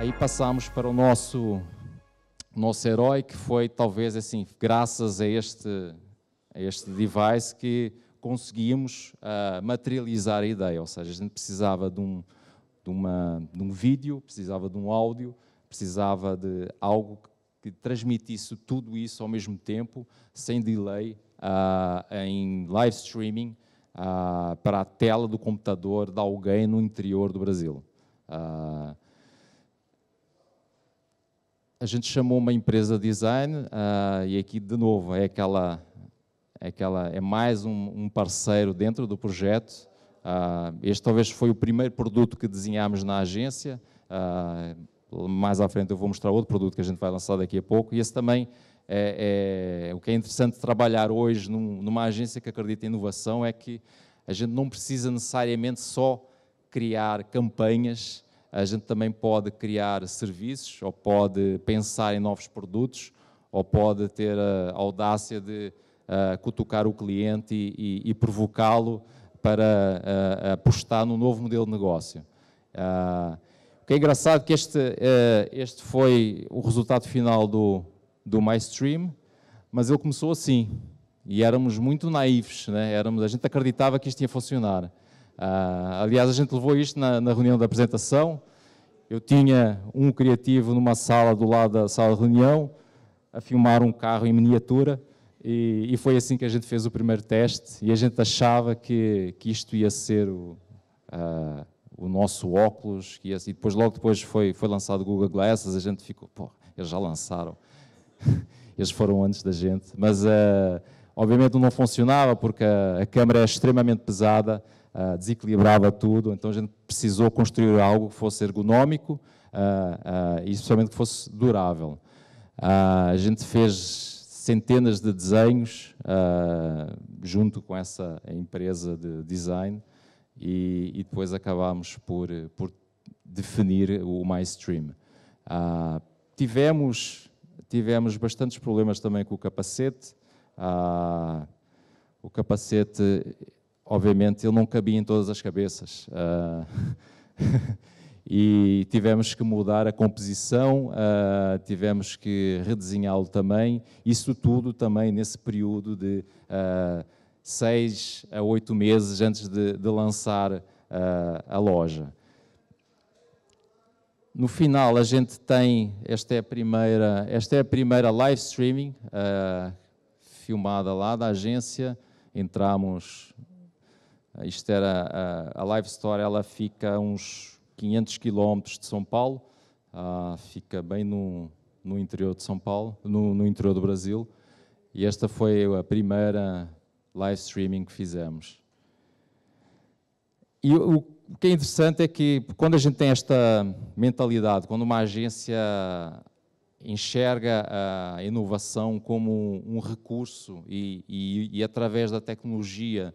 Aí passamos para o nosso nosso herói que foi talvez assim, graças a este a este device que conseguimos uh, materializar a ideia, ou seja, a gente precisava de um de, uma, de um vídeo, precisava de um áudio, precisava de algo que transmitisse tudo isso ao mesmo tempo, sem delay, uh, em live streaming uh, para a tela do computador de alguém no interior do Brasil. Uh, a gente chamou uma empresa de design uh, e aqui de novo é aquela é aquela é mais um, um parceiro dentro do projeto. Uh, este talvez foi o primeiro produto que desenhámos na agência. Uh, mais à frente eu vou mostrar outro produto que a gente vai lançar daqui a pouco e esse também é, é o que é interessante trabalhar hoje num, numa agência que acredita em inovação é que a gente não precisa necessariamente só criar campanhas a gente também pode criar serviços, ou pode pensar em novos produtos, ou pode ter a audácia de uh, cutucar o cliente e, e, e provocá-lo para uh, apostar num novo modelo de negócio. Uh, o que é engraçado é que este, este foi o resultado final do, do MyStream, mas ele começou assim, e éramos muito naivos, né? éramos, a gente acreditava que isto ia funcionar. Ah, aliás, a gente levou isto na, na, reunião da apresentação. Eu tinha um criativo numa sala do lado da sala de reunião a filmar um carro em miniatura e, e foi assim que a gente fez o primeiro teste e a gente achava que, que isto ia ser o, ah, o nosso óculos e depois logo depois foi, foi lançado o Google Glasses, a gente ficou, pô, eles já lançaram. eles foram antes da gente, mas ah, obviamente não funcionava porque a, a câmera é extremamente pesada, ah, desequilibrava tudo, então a gente precisou construir algo que fosse ergonómico uh, e especialmente que fosse durável. a gente fez centenas de desenhos junto com essa empresa de design e, e depois acabámos por, por definir o MyStream. Uh, tivemos, tivemos bastantes problemas também com o capacete. Uh, o capacete obviamente, ele não cabia em todas as cabeças. Uh, e tivemos que mudar a composição, uh, tivemos que redesenhá-lo também. Isso tudo também nesse período de uh, seis a oito meses antes de, de lançar uh, a loja. No final, a gente tem esta é a primeira, esta é a primeira live streaming filmada lá da agência. Entramos ah, isto era a, ah, a Live Store, ela fica a uns 500 quilómetros de São Paulo, uh, fica bem no, no, interior de São Paulo, no, no, interior do Brasil. E esta foi a primeira live streaming que fizemos. E o, o que é interessante é que quando a gente tem esta mentalidade, quando uma agência enxerga a inovação como um recurso e, e, e através da tecnologia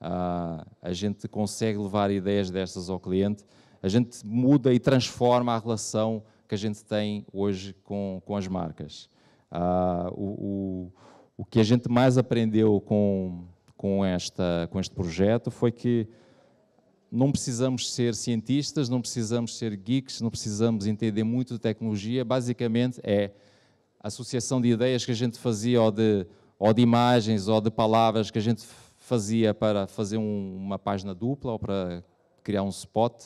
ah, a gente consegue levar ideias destas ao cliente, a gente muda e transforma a relação que a gente tem hoje com, com as marcas. Uh, o, o, o, que a gente mais aprendeu com, com, esta, com este projeto foi que não precisamos ser cientistas, não precisamos ser geeks, não precisamos entender muito de tecnologia, basicamente é a associação de ideias que a gente fazia ou de, ou de imagens ou de palavras que a gente fazia para fazer um, uma página dupla ou para criar um spot,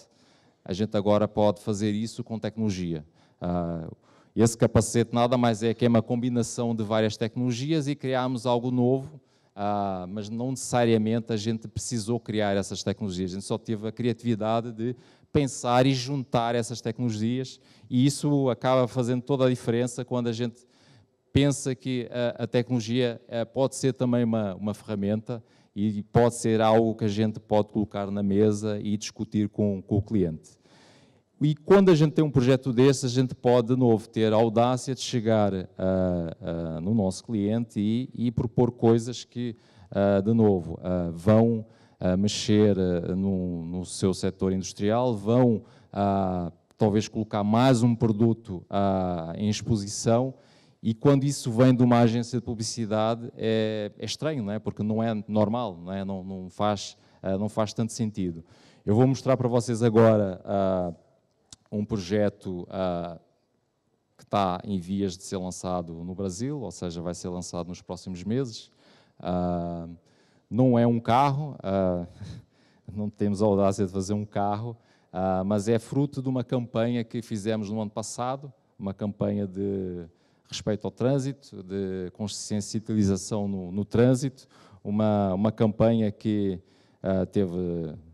a gente agora pode fazer isso com tecnologia. Uh, esse capacete nada mais é que é uma combinação de várias tecnologias e criamos algo novo, uh, mas não necessariamente a gente precisou criar essas tecnologias, a gente só teve a criatividade de pensar e juntar essas tecnologias e isso acaba fazendo toda a diferença quando a gente pensa que a, a tecnologia eh, pode ser também uma, uma ferramenta e pode ser algo que a gente pode colocar na mesa e discutir com, com o cliente. E quando a gente tem um projeto desse, a gente pode, de novo, ter a audácia de chegar uh, uh, no nosso cliente e, e propor coisas que, uh, de novo, vão mexer no, no, seu setor industrial, vão ah, talvez colocar mais um produto ah, em exposição e quando isso vem de uma agência de publicidade é, é estranho, não é? porque não é normal, não, é? Não, não, faz, eh, não faz tanto sentido. Eu vou mostrar para vocês agora uh, um projeto uh, que está em vias de ser lançado no Brasil, ou seja, vai ser lançado nos próximos meses. Uh, não é um carro, não temos a audácia de fazer um carro, mas é fruto de uma campanha que fizemos no ano passado, uma campanha de respeito ao trânsito, de consciencialização no, no trânsito, uma, uma campanha que uh, teve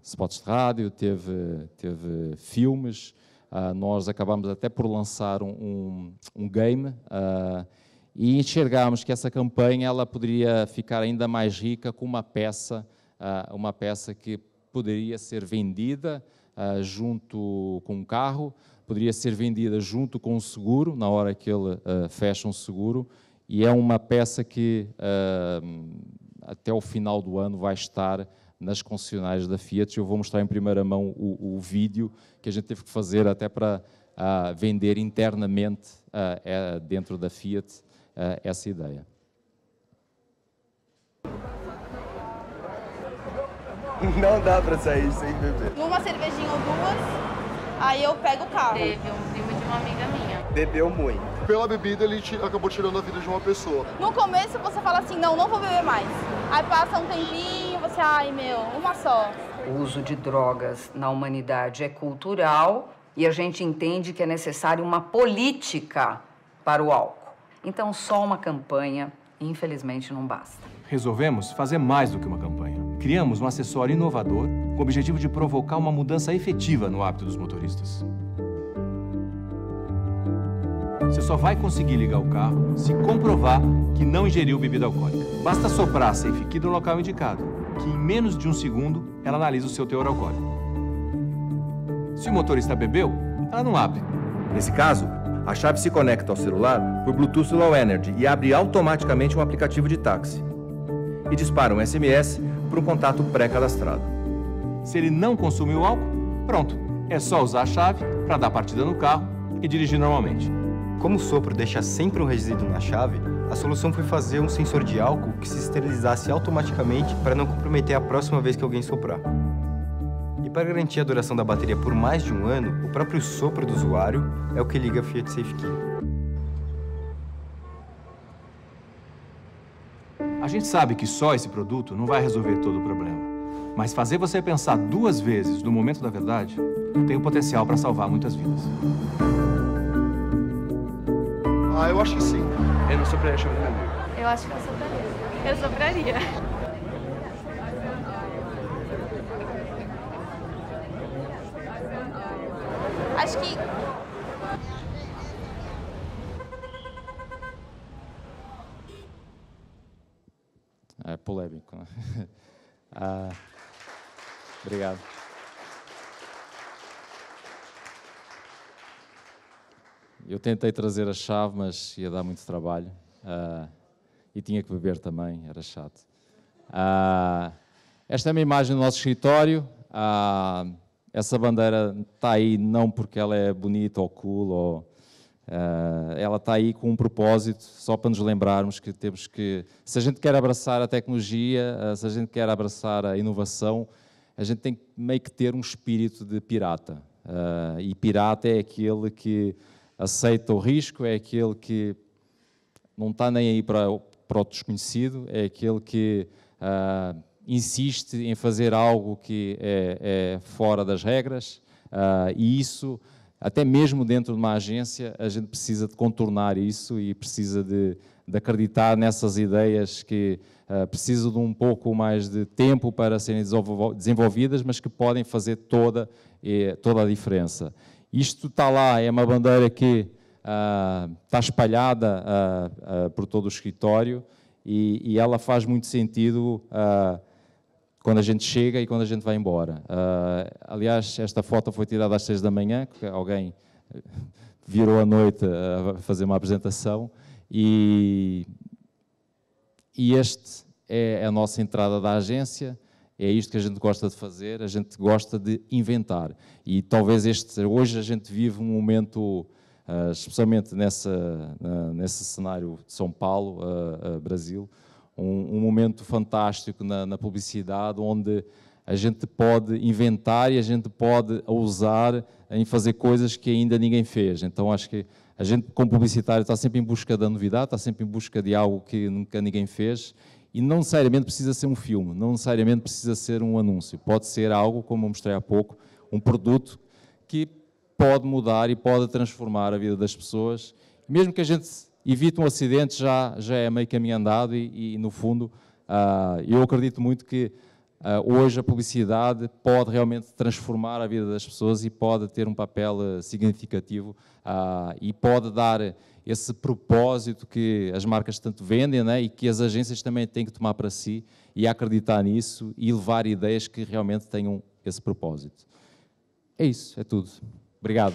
spots de rádio, teve, teve filmes, uh, nós acabamos até por lançar um, um, um game uh, e enxergámos que essa campanha ela poderia ficar ainda mais rica com uma peça, uma peça que poderia ser vendida uh, junto com um carro, poderia ser vendida junto com um seguro, na hora que ele uh, fecha um seguro, e é uma peça que uh, até o final do ano vai estar nas concessionárias da Fiat. Eu vou mostrar em primeira mão o, o vídeo que a gente teve que fazer até para vender internamente é, dentro da Fiat essa ideia. Não dá pra sair sem beber. Uma cervejinha ou duas, aí eu pego o carro. Teve um primo de uma amiga minha. Bebeu muito. Pela bebida, ele acabou tirando a vida de uma pessoa. No começo, você fala assim, não, não vou beber mais. Aí passa um tempinho, você, ai meu, uma só. O uso de drogas na humanidade é cultural e a gente entende que é necessário uma política para o álcool. Então, só uma campanha, infelizmente, não basta. Resolvemos fazer mais do que uma campanha. Criamos um acessório inovador com o objetivo de provocar uma mudança efetiva no hábito dos motoristas. Você só vai conseguir ligar o carro se comprovar que não ingeriu bebida alcoólica. Basta soprar a Safe Key no local indicado, que em menos de um segundo ela analisa o seu teor alcoólico. Se o motorista bebeu, ela não abre. Nesse caso, a chave se conecta ao celular por Bluetooth Low Energy e abre automaticamente um aplicativo de táxi. E dispara um SMS para o contato pré-cadastrado. Se ele não consumiu álcool, pronto, é só usar a chave para dar partida no carro e dirigir normalmente. Como o sopro deixa sempre um resíduo na chave, a solução foi fazer um sensor de álcool que se esterilizasse automaticamente para não comprometer a próxima vez que alguém soprar. E para garantir a duração da bateria por mais de um ano, o próprio sopro do usuário é o que liga a Fiat Safe Key. A gente sabe que só esse produto não vai resolver todo o problema, mas fazer você pensar duas vezes no momento da verdade tem o potencial para salvar muitas vidas. Ah, eu acho que sim. Eu não sofreria, a chave meu Eu acho que eu sofreria. Eu sofreria. ah, obrigado. Eu tentei trazer a chave, mas ia dar muito trabalho. Ah, e tinha que beber também, era chato. Ah, esta é uma imagem do nosso escritório. Ah, essa bandeira está aí não porque ela é bonita ou cool ou Uh, ela está aí com um propósito, só para nos lembrarmos que temos que, se a gente quer abraçar a tecnologia, uh, se a gente quer abraçar a inovação, a gente tem meio que ter um espírito de pirata. Uh, e pirata é aquele que aceita o risco, é aquele que não está nem aí para, para o desconhecido, é aquele que insiste em fazer algo que é, é fora das regras, e isso até mesmo dentro de uma agência, a gente precisa de contornar isso e precisa de, de acreditar nessas ideias que uh, eh, precisam de um pouco mais de tempo para serem desenvolvidas, mas que podem fazer toda, eh, toda a diferença. Isto está lá, é uma bandeira que uh, ah, está espalhada uh, por todo o escritório e, e, ela faz muito sentido quando a gente chega e quando a gente vai embora. Uh, aliás, esta foto foi tirada às seis da manhã, porque alguém eh, virou à noite a fazer uma apresentação e, e este é a nossa entrada da agência. É isto que a gente gosta de fazer, a gente gosta de inventar. E talvez este, hoje a gente vive um momento, ah, especialmente nessa, nesse cenário de São Paulo, ah, Brasil, um, um momento fantástico na, na, publicidade, onde a gente pode inventar e a gente pode ousar em fazer coisas que ainda ninguém fez. Então, acho que a gente, como publicitário, está sempre em busca da novidade, está sempre em busca de algo que nunca ninguém fez. E não necessariamente precisa ser um filme, não necessariamente precisa ser um anúncio. Pode ser algo, como eu mostrei há pouco, um produto que pode mudar e pode transformar a vida das pessoas. Mesmo que a gente evite um acidente, já, já é meio caminho andado e, e no fundo, uh, eu acredito muito que uh, hoje a publicidade pode realmente transformar a vida das pessoas e pode ter um papel uh, significativo e pode dar esse propósito que as marcas tanto vendem né, e que as agências também têm que tomar para si e acreditar nisso e levar ideias que realmente tenham esse propósito. É isso, é tudo. Obrigado.